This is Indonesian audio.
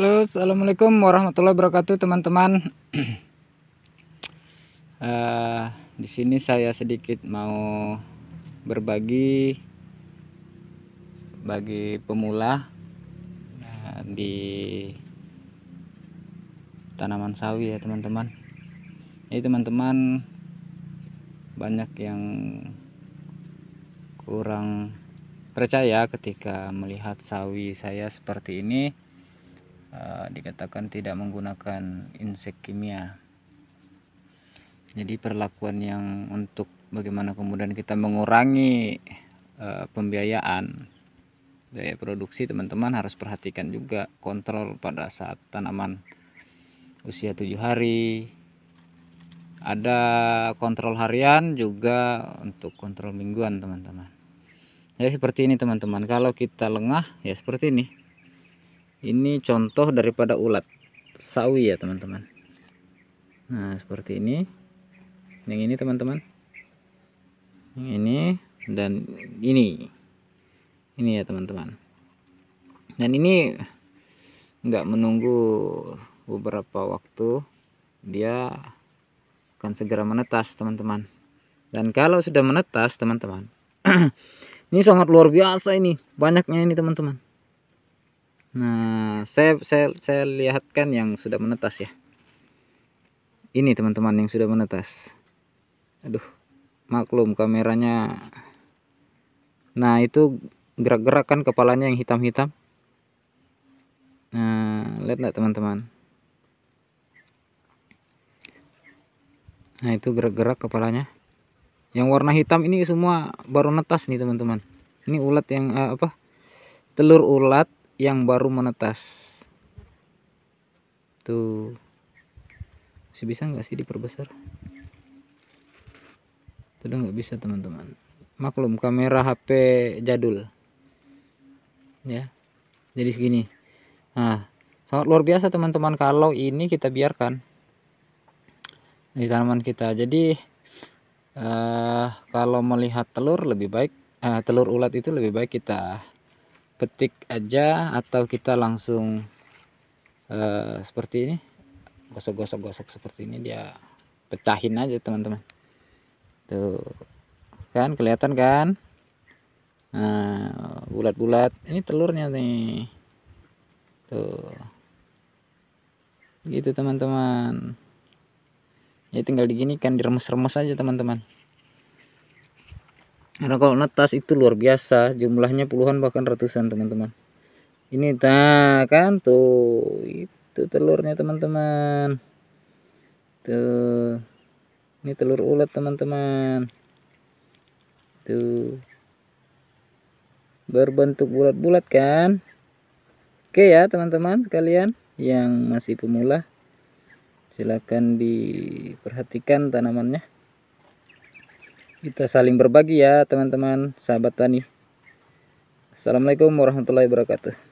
Halo assalamualaikum warahmatullahi wabarakatuh teman-teman uh, di sini saya sedikit mau berbagi bagi pemula uh, di tanaman sawi ya teman-teman ini teman-teman banyak yang kurang percaya ketika melihat sawi saya seperti ini Eh, dikatakan tidak menggunakan insek kimia jadi perlakuan yang untuk bagaimana kemudian kita mengurangi uh, pembiayaan biaya produksi teman-teman harus perhatikan juga kontrol pada saat tanaman usia tujuh hari ada kontrol harian juga untuk kontrol mingguan teman-teman ya seperti ini teman-teman kalau kita lengah ya seperti ini ini contoh daripada ulat sawi ya teman-teman nah seperti ini yang ini teman-teman yang ini dan ini ini ya teman-teman dan ini nggak menunggu beberapa waktu dia akan segera menetas teman-teman dan kalau sudah menetas teman-teman ini sangat luar biasa ini banyaknya ini teman-teman Nah, saya saya saya lihatkan yang sudah menetas ya. Ini teman-teman yang sudah menetas. Aduh, maklum kameranya. Nah, itu gerak-gerak kan kepalanya yang hitam-hitam. Nah, lihat nggak teman-teman? Nah, itu gerak-gerak kepalanya. Yang warna hitam ini semua baru netas nih teman-teman. Ini ulat yang uh, apa? Telur ulat yang baru menetas tuh masih bisa nggak sih diperbesar sudah nggak bisa teman-teman maklum kamera HP jadul ya jadi segini nah sangat luar biasa teman-teman kalau ini kita biarkan di tanaman kita jadi uh, kalau melihat telur lebih baik uh, telur ulat itu lebih baik kita petik aja atau kita langsung uh, seperti ini gosok-gosok-gosok seperti ini dia pecahin aja teman-teman tuh kan kelihatan kan nah bulat-bulat ini telurnya nih tuh gitu teman-teman ya tinggal diginikan diremes-remes aja teman-teman karena kalau netas itu luar biasa jumlahnya puluhan bahkan ratusan teman-teman ini nah kan tuh itu telurnya teman-teman tuh ini telur ulat teman-teman tuh berbentuk bulat-bulat kan oke ya teman-teman sekalian yang masih pemula silahkan diperhatikan tanamannya kita saling berbagi ya teman-teman sahabat tani assalamualaikum warahmatullahi wabarakatuh